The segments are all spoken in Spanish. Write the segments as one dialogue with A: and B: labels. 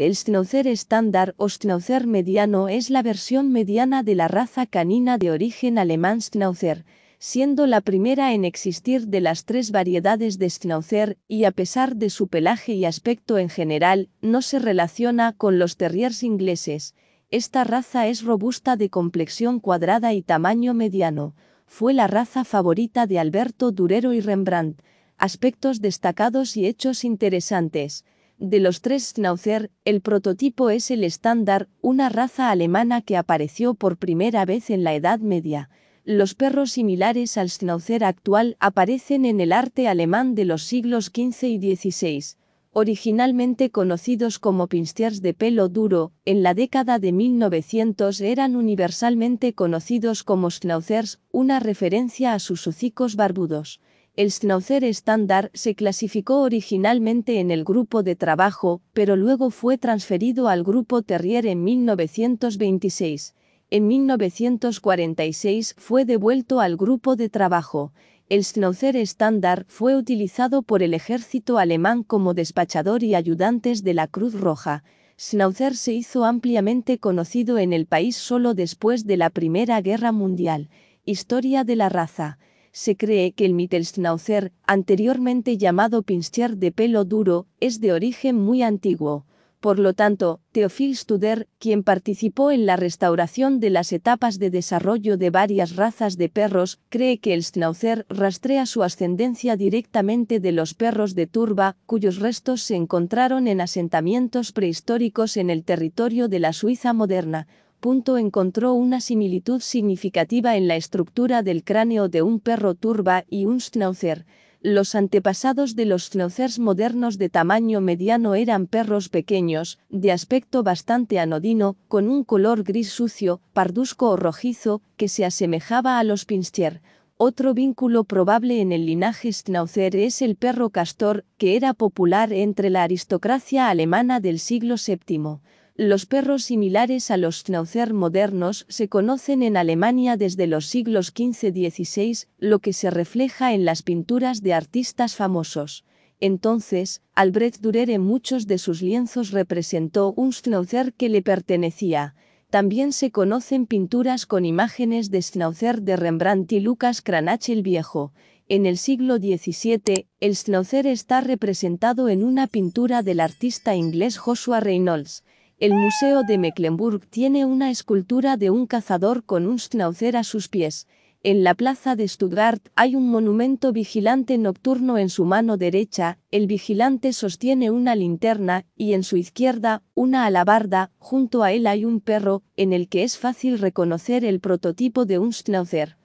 A: El schnauzer estándar o schnauzer mediano es la versión mediana de la raza canina de origen alemán schnauzer, siendo la primera en existir de las tres variedades de schnauzer y a pesar de su pelaje y aspecto en general, no se relaciona con los terriers ingleses. Esta raza es robusta de complexión cuadrada y tamaño mediano. Fue la raza favorita de Alberto Durero y Rembrandt. Aspectos destacados y hechos interesantes. De los tres Schnauzer, el prototipo es el estándar, una raza alemana que apareció por primera vez en la Edad Media. Los perros similares al Schnauzer actual aparecen en el arte alemán de los siglos XV y XVI, originalmente conocidos como pinsters de pelo duro, en la década de 1900 eran universalmente conocidos como Schnauzers, una referencia a sus hocicos barbudos el schnauzer estándar se clasificó originalmente en el grupo de trabajo, pero luego fue transferido al grupo Terrier en 1926. En 1946 fue devuelto al grupo de trabajo. El schnauzer estándar fue utilizado por el ejército alemán como despachador y ayudantes de la Cruz Roja. Schnauzer se hizo ampliamente conocido en el país solo después de la Primera Guerra Mundial. Historia de la raza se cree que el Mittelschnauzer, anteriormente llamado Pinscher de pelo duro, es de origen muy antiguo. Por lo tanto, Theophil Studer, quien participó en la restauración de las etapas de desarrollo de varias razas de perros, cree que el Schnauzer rastrea su ascendencia directamente de los perros de turba, cuyos restos se encontraron en asentamientos prehistóricos en el territorio de la Suiza moderna punto encontró una similitud significativa en la estructura del cráneo de un perro turba y un schnauzer. Los antepasados de los schnauzers modernos de tamaño mediano eran perros pequeños, de aspecto bastante anodino, con un color gris sucio, parduzco o rojizo, que se asemejaba a los pinstier. Otro vínculo probable en el linaje Schnauzer es el perro castor, que era popular entre la aristocracia alemana del siglo VII. Los perros similares a los Schnauzer modernos se conocen en Alemania desde los siglos XV-XVI, lo que se refleja en las pinturas de artistas famosos. Entonces, Albrecht Dürer en muchos de sus lienzos representó un Schnauzer que le pertenecía. También se conocen pinturas con imágenes de Schnauzer de Rembrandt y Lucas Cranach el Viejo. En el siglo XVII, el Schnauzer está representado en una pintura del artista inglés Joshua Reynolds. El Museo de Mecklenburg tiene una escultura de un cazador con un schnauzer a sus pies. En la plaza de Stuttgart hay un monumento vigilante nocturno en su mano derecha, el vigilante sostiene una linterna y en su izquierda una alabarda, junto a él hay un perro, en el que es fácil reconocer el prototipo de un schnauzer.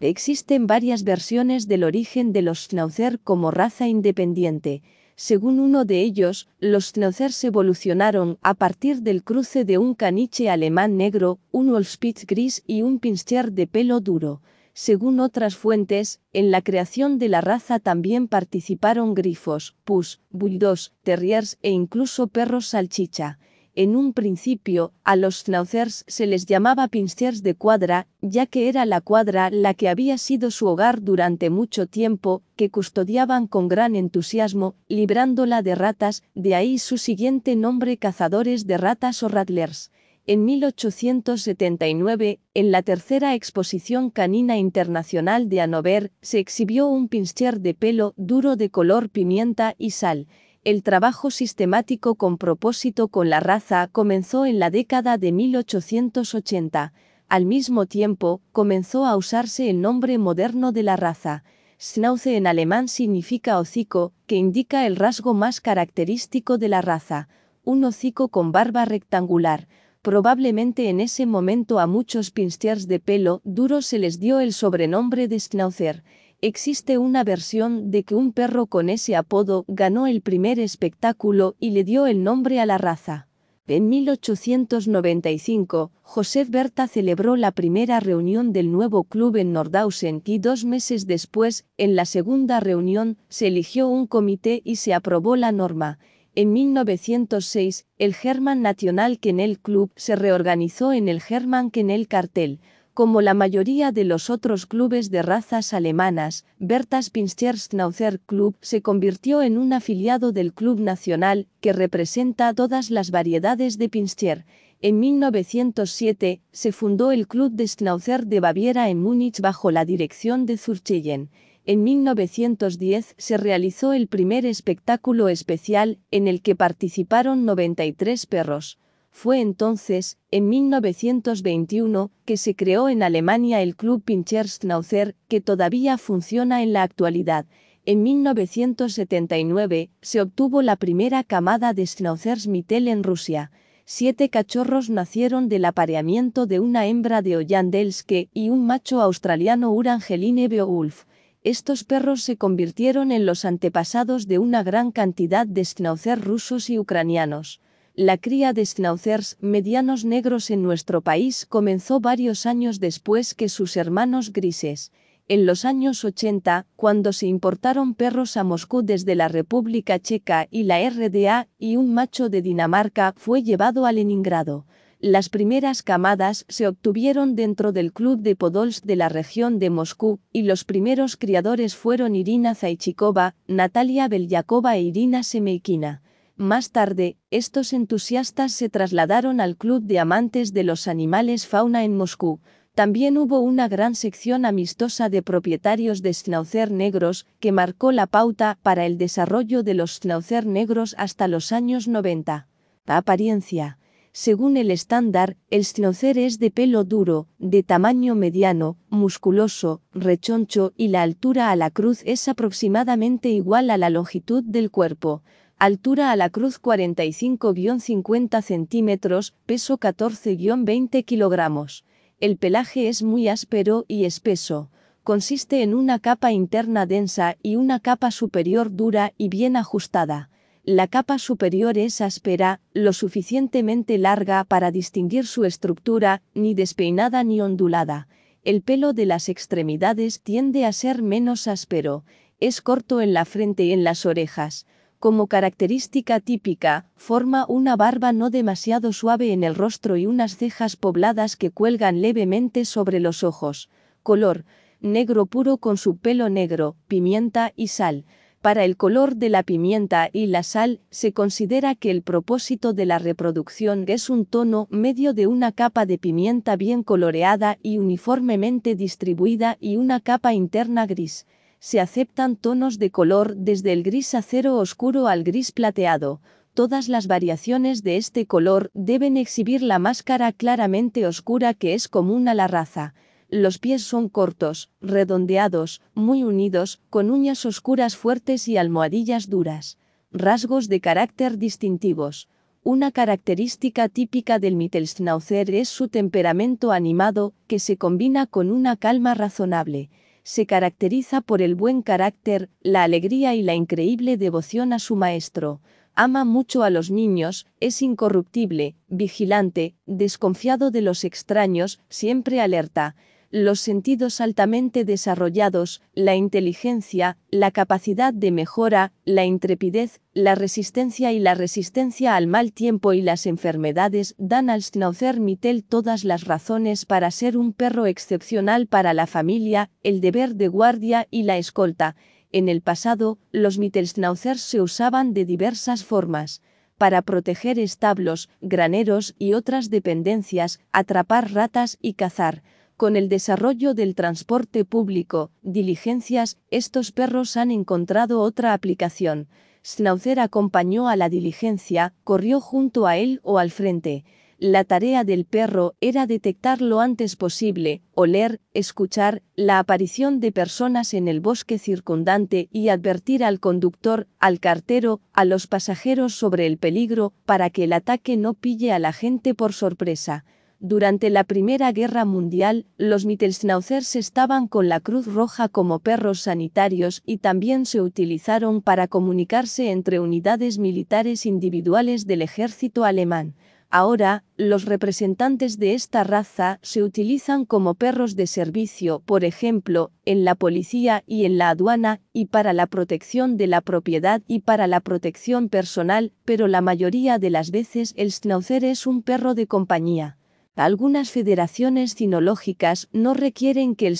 A: Existen varias versiones del origen de los schnauzer como raza independiente. Según uno de ellos, los Schnauzers evolucionaron a partir del cruce de un caniche alemán negro, un Wolfspitz gris y un Pinscher de pelo duro. Según otras fuentes, en la creación de la raza también participaron grifos, pus, bulldogs, terriers e incluso perros salchicha. En un principio, a los schnauzers se les llamaba Pinschers de cuadra, ya que era la cuadra la que había sido su hogar durante mucho tiempo, que custodiaban con gran entusiasmo, librándola de ratas, de ahí su siguiente nombre cazadores de ratas o rattlers. En 1879, en la tercera exposición canina internacional de Hannover, se exhibió un Pinscher de pelo duro de color pimienta y sal el trabajo sistemático con propósito con la raza comenzó en la década de 1880. Al mismo tiempo, comenzó a usarse el nombre moderno de la raza. Schnauze en alemán significa hocico, que indica el rasgo más característico de la raza, un hocico con barba rectangular. Probablemente en ese momento a muchos pinsters de pelo duro se les dio el sobrenombre de Schnauzer existe una versión de que un perro con ese apodo ganó el primer espectáculo y le dio el nombre a la raza. En 1895, Josef Berta celebró la primera reunión del nuevo club en Nordhausen y dos meses después, en la segunda reunión, se eligió un comité y se aprobó la norma. En 1906, el German National Kennel Club se reorganizó en el German Kennel Cartel. Como la mayoría de los otros clubes de razas alemanas, Bertas Schnauzer Club se convirtió en un afiliado del Club Nacional, que representa todas las variedades de Pinscher. En 1907, se fundó el Club de Schnauzer de Baviera en Múnich bajo la dirección de Zurchillen. En 1910 se realizó el primer espectáculo especial, en el que participaron 93 perros. Fue entonces, en 1921, que se creó en Alemania el Club Schnauzer, que todavía funciona en la actualidad. En 1979, se obtuvo la primera camada de Schnauzer Mittel en Rusia. Siete cachorros nacieron del apareamiento de una hembra de Oyandelske y un macho australiano Urangeline Beowulf. Estos perros se convirtieron en los antepasados de una gran cantidad de Schnauzer rusos y ucranianos. La cría de schnauzers medianos negros en nuestro país comenzó varios años después que sus hermanos grises, en los años 80, cuando se importaron perros a Moscú desde la República Checa y la RDA, y un macho de Dinamarca fue llevado a Leningrado. Las primeras camadas se obtuvieron dentro del club de Podolsk de la región de Moscú, y los primeros criadores fueron Irina Zaichikova, Natalia Belyakova e Irina Semeikina. Más tarde, estos entusiastas se trasladaron al Club de Amantes de los Animales Fauna en Moscú. También hubo una gran sección amistosa de propietarios de schnauzer negros, que marcó la pauta para el desarrollo de los schnauzer negros hasta los años 90. Apariencia. Según el estándar, el schnauzer es de pelo duro, de tamaño mediano, musculoso, rechoncho y la altura a la cruz es aproximadamente igual a la longitud del cuerpo. Altura a la cruz 45-50 centímetros, peso 14-20 kilogramos. El pelaje es muy áspero y espeso. Consiste en una capa interna densa y una capa superior dura y bien ajustada. La capa superior es áspera, lo suficientemente larga para distinguir su estructura, ni despeinada ni ondulada. El pelo de las extremidades tiende a ser menos áspero. Es corto en la frente y en las orejas como característica típica, forma una barba no demasiado suave en el rostro y unas cejas pobladas que cuelgan levemente sobre los ojos. Color, negro puro con su pelo negro, pimienta y sal. Para el color de la pimienta y la sal, se considera que el propósito de la reproducción es un tono medio de una capa de pimienta bien coloreada y uniformemente distribuida y una capa interna gris se aceptan tonos de color desde el gris acero oscuro al gris plateado. Todas las variaciones de este color deben exhibir la máscara claramente oscura que es común a la raza. Los pies son cortos, redondeados, muy unidos, con uñas oscuras fuertes y almohadillas duras. Rasgos de carácter distintivos. Una característica típica del Mittelschnauzer es su temperamento animado, que se combina con una calma razonable se caracteriza por el buen carácter, la alegría y la increíble devoción a su maestro. Ama mucho a los niños, es incorruptible, vigilante, desconfiado de los extraños, siempre alerta los sentidos altamente desarrollados, la inteligencia, la capacidad de mejora, la intrepidez, la resistencia y la resistencia al mal tiempo y las enfermedades dan al Schnauzer Mittel todas las razones para ser un perro excepcional para la familia, el deber de guardia y la escolta. En el pasado, los schnauzers se usaban de diversas formas para proteger establos, graneros y otras dependencias, atrapar ratas y cazar. Con el desarrollo del transporte público, diligencias, estos perros han encontrado otra aplicación. Schnauzer acompañó a la diligencia, corrió junto a él o al frente. La tarea del perro era detectar lo antes posible, oler, escuchar, la aparición de personas en el bosque circundante y advertir al conductor, al cartero, a los pasajeros sobre el peligro, para que el ataque no pille a la gente por sorpresa. Durante la Primera Guerra Mundial, los Mittelschnauzers estaban con la Cruz Roja como perros sanitarios y también se utilizaron para comunicarse entre unidades militares individuales del ejército alemán. Ahora, los representantes de esta raza se utilizan como perros de servicio, por ejemplo, en la policía y en la aduana, y para la protección de la propiedad y para la protección personal, pero la mayoría de las veces el schnauzer es un perro de compañía. Algunas federaciones cinológicas no requieren que el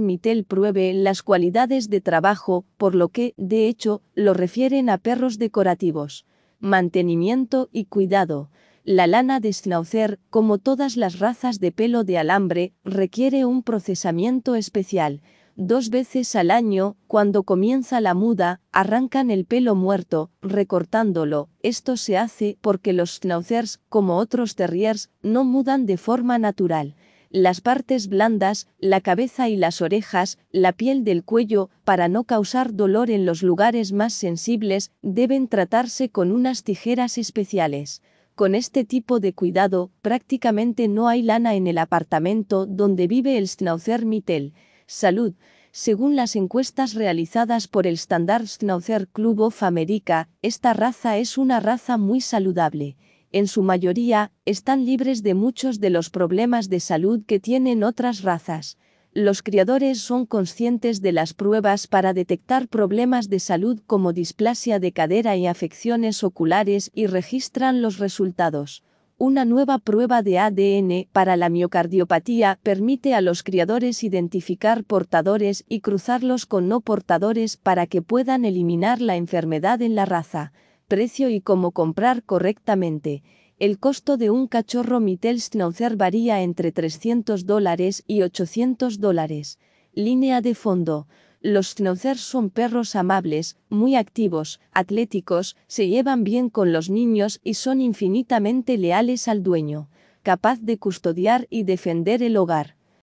A: mittel pruebe las cualidades de trabajo, por lo que, de hecho, lo refieren a perros decorativos. Mantenimiento y cuidado. La lana de schnauzer, como todas las razas de pelo de alambre, requiere un procesamiento especial dos veces al año, cuando comienza la muda, arrancan el pelo muerto, recortándolo. Esto se hace porque los schnauzers, como otros terriers, no mudan de forma natural. Las partes blandas, la cabeza y las orejas, la piel del cuello, para no causar dolor en los lugares más sensibles, deben tratarse con unas tijeras especiales. Con este tipo de cuidado, prácticamente no hay lana en el apartamento donde vive el Schnauzer Mittel salud, según las encuestas realizadas por el Standard Schnauzer Club of America, esta raza es una raza muy saludable. En su mayoría, están libres de muchos de los problemas de salud que tienen otras razas. Los criadores son conscientes de las pruebas para detectar problemas de salud como displasia de cadera y afecciones oculares y registran los resultados. Una nueva prueba de ADN para la miocardiopatía permite a los criadores identificar portadores y cruzarlos con no portadores para que puedan eliminar la enfermedad en la raza, precio y cómo comprar correctamente. El costo de un cachorro Schnauzer varía entre 300 dólares y 800 dólares. Línea de fondo. Los schnauzers son perros amables, muy activos, atléticos, se llevan bien con los niños y son infinitamente leales al dueño, capaz de custodiar y defender el hogar.